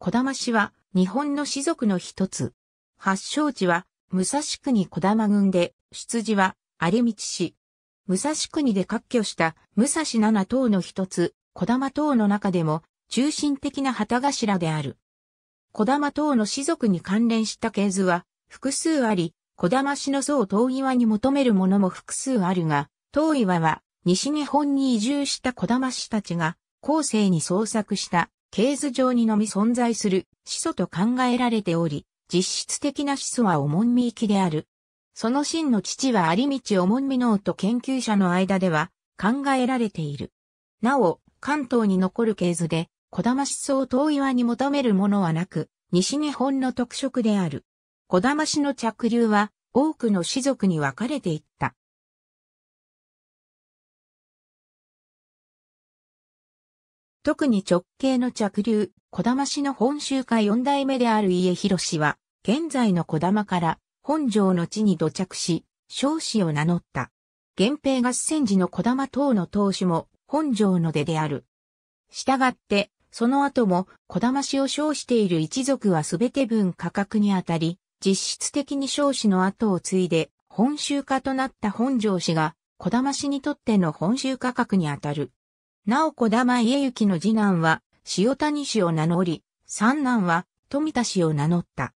小玉氏は日本の氏族の一つ。発祥地は武蔵国小玉郡で、出自は有道氏。武蔵国で割拠した武蔵七党の一つ、小玉党の中でも中心的な旗頭である。小玉党の氏族に関連した系図は複数あり、小玉氏のを東岩に求めるものも複数あるが、東岩は西日本に移住した小玉氏たちが後世に創作したケー上にのみ存在する始祖と考えられており、実質的な始祖はおもんみ行きである。その真の父は有道おもんみのと研究者の間では考えられている。なお、関東に残る系図で、小玉思想遠岩に求めるものはなく、西日本の特色である。小玉氏の着流は、多くの氏族に分かれていった。特に直系の着流、小玉氏の本州家四代目である家広氏は、現在の小玉から本城の地に土着し、少子を名乗った。源平合戦時の小玉等の当主も本城の出である。したがって、その後も小玉氏を称している一族はすべて分価格にあたり、実質的に少子の後を継いで本州家となった本城氏が小玉氏にとっての本州価格にあたる。なお小玉家行の次男は、塩谷氏を名乗り、三男は、富田氏を名乗った。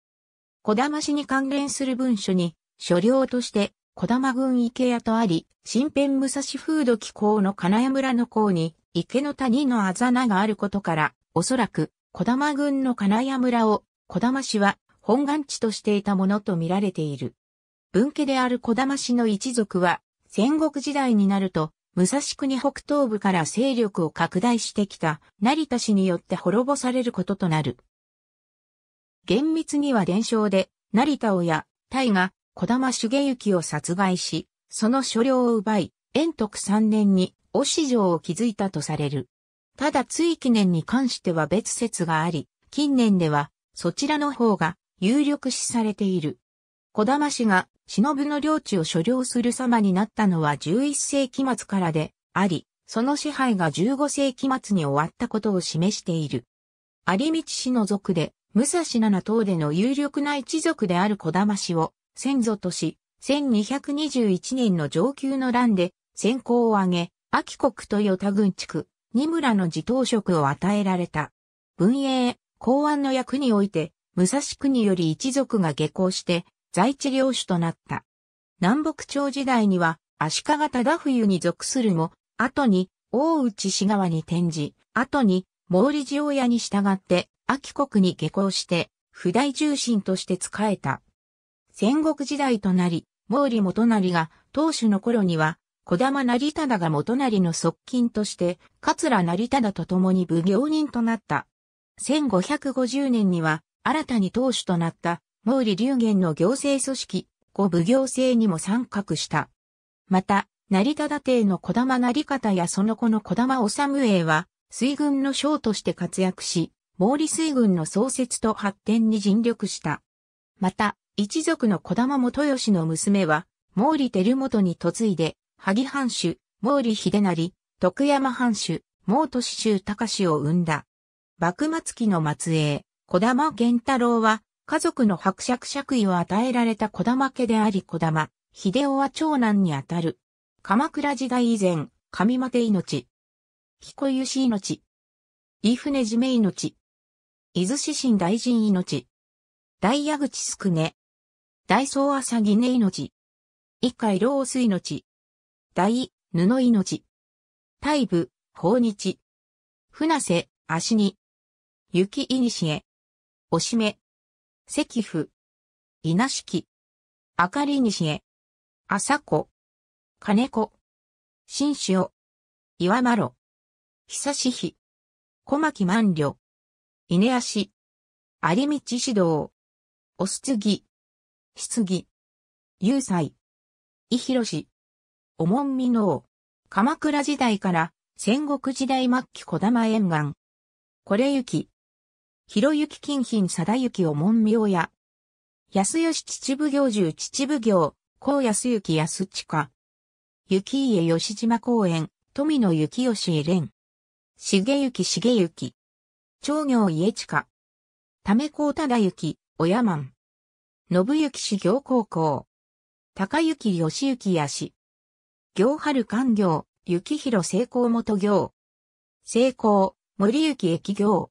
小玉氏に関連する文書に、所領として、小玉郡池屋とあり、新編武蔵風土気候の金谷村の港に、池の谷のあざながあることから、おそらく、小玉郡の金谷村を、小玉氏は、本願地としていたものと見られている。文家である小玉氏の一族は、戦国時代になると、武蔵国北東部から勢力を拡大してきた成田氏によって滅ぼされることとなる。厳密には伝承で、成田親、大が小玉茂之を殺害し、その所領を奪い、延徳3年に、おし城を築いたとされる。ただ追記念に関しては別説があり、近年では、そちらの方が有力視されている。小玉氏が忍の領地を所領する様になったのは11世紀末からであり、その支配が15世紀末に終わったことを示している。有道氏の族で、武蔵七島での有力な一族である小玉氏を先祖とし、1221年の上級の乱で先行を挙げ、秋国と与田郡地区、二村の自頭職を与えられた。文英、公安の役において、武蔵国より一族が下校して、在地領主となった。南北朝時代には足利忠冬に属するも、後に大内氏川に転じ、後に毛利寺親に従って秋国に下校して、不大重臣として仕えた。戦国時代となり、毛利元就が当主の頃には、小玉成忠が元就の側近として、桂成忠と共に奉行人となった。1550年には、新たに当主となった毛利龍言の行政組織、五部行政にも参画した。また、成田田邸の小玉成方やその子の小玉治英は、水軍の将として活躍し、毛利水軍の創設と発展に尽力した。また、一族の小玉元義の娘は、毛利輝元に嫁いで、萩藩主、毛利秀成、徳山藩主、毛利州隆を生んだ。幕末期の末裔、小玉源太郎は、家族の伯爵爵位を与えられた小玉家であり小玉、秀夫は長男にあたる。鎌倉時代以前、上間手命。彦由氏命。伊船じめ命。伊豆市神大臣命。大矢口すくね。大宗朝ぎね命。一回老水命。大、布命。大部、法日。船瀬、足に。雪いにしえ。おしめ。関府。稲敷。明かり西へ。朝子。金子。新潮。岩まろ。久しひ。小牧万里。稲足。有道指導。おすつぎ。しつぎ。有いひろし。おもんみのう。鎌倉時代から戦国時代末期小玉沿岸。これゆき。広行金品貞行を門名や、安吉秩父行住秩父行、高安行安近。雪家吉島公園、富野幸吉へ連。重幸重幸。長行家近。ためこうただゆき、おやまん。信行市行高校。高行義行やし。行春官行、幸広成功元行。成功、森行駅行、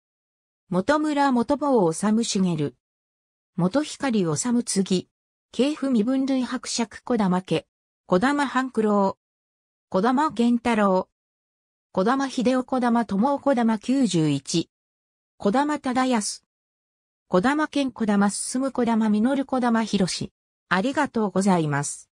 元村元坊治茂。元光治次。系府身分類伯爵小玉家。小玉半九郎。小玉玄太郎。小玉秀夫小玉友子、小玉十一。小玉忠康。小玉健小玉進む小玉実小玉博士。ありがとうございます。